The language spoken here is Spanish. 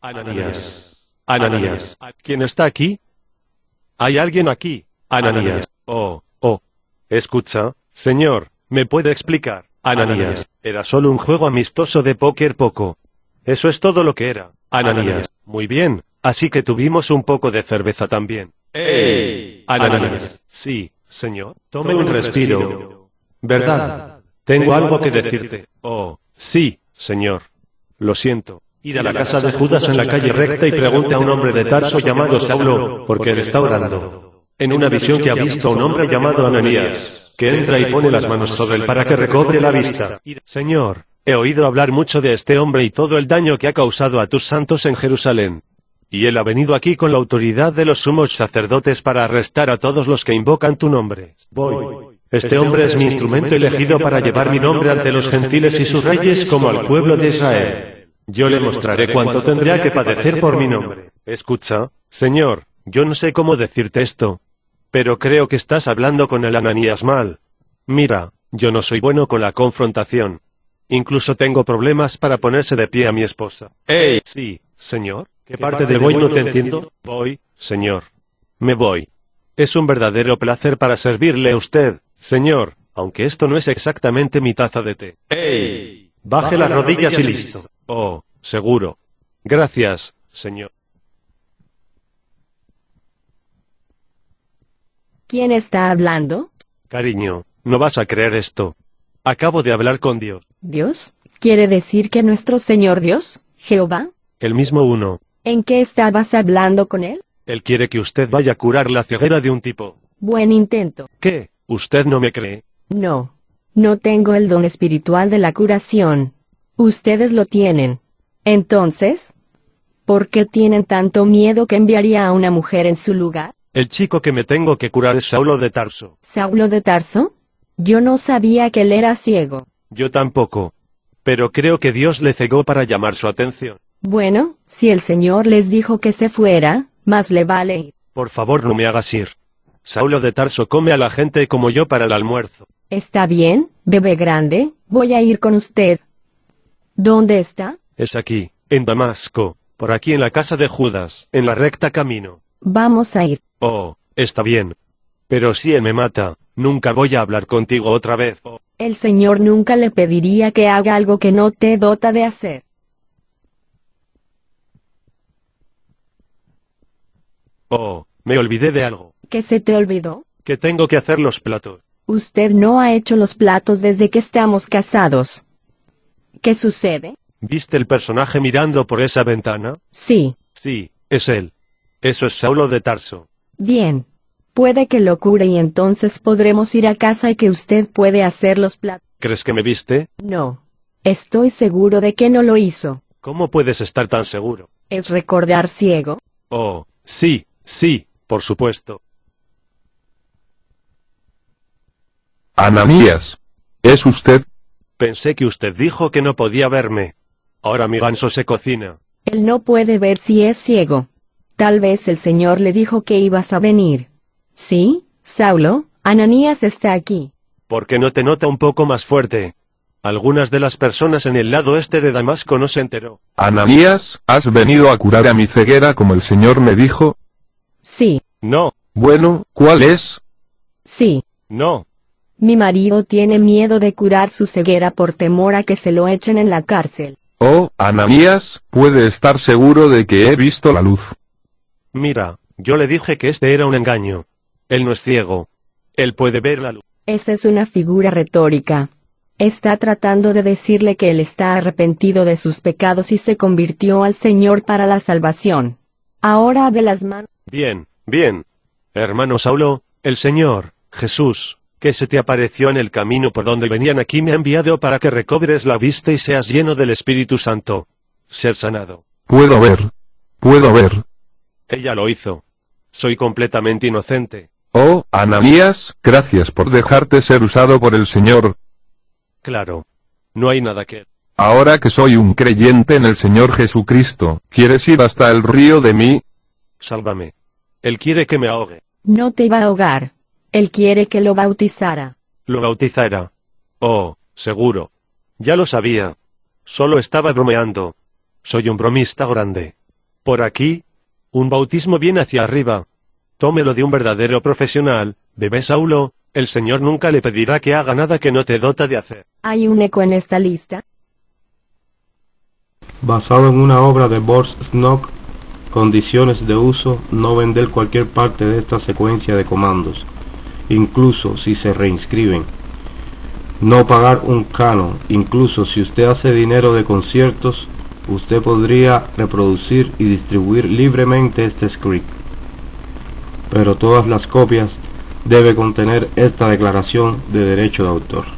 Ananías. Ananías. ¿Quién está aquí? ¿Hay alguien aquí? Ananías. Oh, oh. Escucha, señor, ¿me puede explicar? Ananías. Era solo un juego amistoso de póker poco. Eso es todo lo que era. Ananías. Muy bien, así que tuvimos un poco de cerveza también. ¡Ey! Ananías. Sí, señor. Tome un respiro. ¿Verdad? Tengo algo que decirte. Oh, sí, señor. Lo siento. Ir a la casa de Judas en la calle recta y pregunte a un hombre de Tarso llamado Saulo, porque él está orando. En una visión que ha visto a un hombre llamado Ananías, que entra y pone las manos sobre él para que recobre la vista. Señor, he oído hablar mucho de este hombre y todo el daño que ha causado a tus santos en Jerusalén. Y él ha venido aquí con la autoridad de los sumos sacerdotes para arrestar a todos los que invocan tu nombre. Voy. Este, este hombre es mi instrumento elegido para llevar mi nombre ante los gentiles y sus reyes como al pueblo de Israel. Yo le mostraré cuánto tendría que padecer por mi nombre. Escucha, Señor, yo no sé cómo decirte esto. Pero creo que estás hablando con el Ananías mal. Mira, yo no soy bueno con la confrontación. Incluso tengo problemas para ponerse de pie a mi esposa. ¡Ey! Sí, señor. ¿Qué, parte de voy no te entiendo? Voy, señor. Me voy. Es un verdadero placer para servirle a usted, señor, aunque esto no es exactamente mi taza de té. ¡Ey! Baje, las rodillas y listo. Oh, seguro. Gracias, señor. ¿Quién está hablando? Cariño, no vas a creer esto. Acabo de hablar con Dios. ¿Dios? ¿Quiere decir que nuestro Señor Dios, Jehová? El mismo uno. ¿En qué estabas hablando con él? Él quiere que usted vaya a curar la ceguera de un tipo. Buen intento. ¿Qué? ¿Usted no me cree? No. No tengo el don espiritual de la curación. Ustedes lo tienen. Entonces, ¿por qué tienen tanto miedo que enviaría a una mujer en su lugar? El chico que me tengo que curar es Saulo de Tarso. ¿Saulo de Tarso? Yo no sabía que él era ciego. Yo tampoco. Pero creo que Dios le cegó para llamar su atención. Bueno, si el Señor les dijo que se fuera, más le vale ir. Por favor no me hagas ir. Saulo de Tarso come a la gente como yo para el almuerzo. Está bien, bebé grande, voy a ir con usted. ¿Dónde está? Es aquí, en Damasco, por aquí en la casa de Judas, en la recta camino. Vamos a ir. Oh, está bien. Pero si él me mata, nunca voy a hablar contigo otra vez. Oh. El Señor nunca le pediría que haga algo que no te dota de hacer. Oh, me olvidé de algo. ¿Qué se te olvidó? Que tengo que hacer los platos. Usted no ha hecho los platos desde que estamos casados. ¿Qué sucede? ¿Viste el personaje mirando por esa ventana? Sí. Sí, es él. Eso es Saulo de Tarso. Bien. Puede que lo cure y entonces podremos ir a casa y que usted puede hacer los platos. ¿Crees que me viste? No. Estoy seguro de que no lo hizo. ¿Cómo puedes estar tan seguro? ¿Es recordar ciego? Oh, sí, sí, por supuesto. Ananías. ¿Es usted? Pensé que usted dijo que no podía verme. Ahora mi ganso se cocina. Él no puede ver si es ciego. Tal vez el Señor le dijo que ibas a venir. Sí, Saulo, Ananías está aquí. ¿Por qué no te nota un poco más fuerte? Algunas de las personas en el lado este de Damasco no se enteró. Ananías, ¿has venido a curar a mi ceguera como el Señor me dijo? Sí. No. Bueno, ¿cuál es? Sí. No. Mi marido tiene miedo de curar su ceguera por temor a que se lo echen en la cárcel. Oh, Ananías, puede estar seguro de que he visto la luz. Mira, yo le dije que este era un engaño. Él no es ciego. Él puede ver la luz. Esa es una figura retórica. Está tratando de decirle que él está arrepentido de sus pecados y se convirtió al Señor para la salvación. Ahora abre las manos. Bien, bien. Hermano Saulo, el Señor, Jesús, que se te apareció en el camino por donde venían aquí me ha enviado para que recobres la vista y seas lleno del Espíritu Santo. Ser sanado. Puedo ver. Puedo ver. Ella lo hizo. Soy completamente inocente. Oh, Ananías, gracias por dejarte ser usado por el Señor. Claro. No hay nada que... Ahora que soy un creyente en el Señor Jesucristo, ¿quieres ir hasta el río de mí? Sálvame. Él quiere que me ahogue. No te va a ahogar. Él quiere que lo bautizara. Lo bautizara. Oh, seguro. Ya lo sabía. Solo estaba bromeando. Soy un bromista grande. Por aquí, un bautismo bien hacia arriba. Tómelo de un verdadero profesional, bebé Saulo, el Señor nunca le pedirá que haga nada que no te dota de hacer. ¿Hay un eco en esta lista? Basado en una obra de Boris Snock, condiciones de uso, no vender cualquier parte de esta secuencia de comandos incluso si se reinscriben. No pagar un canon, incluso si usted hace dinero de conciertos, usted podría reproducir y distribuir libremente este script. Pero todas las copias debe contener esta declaración de derecho de autor.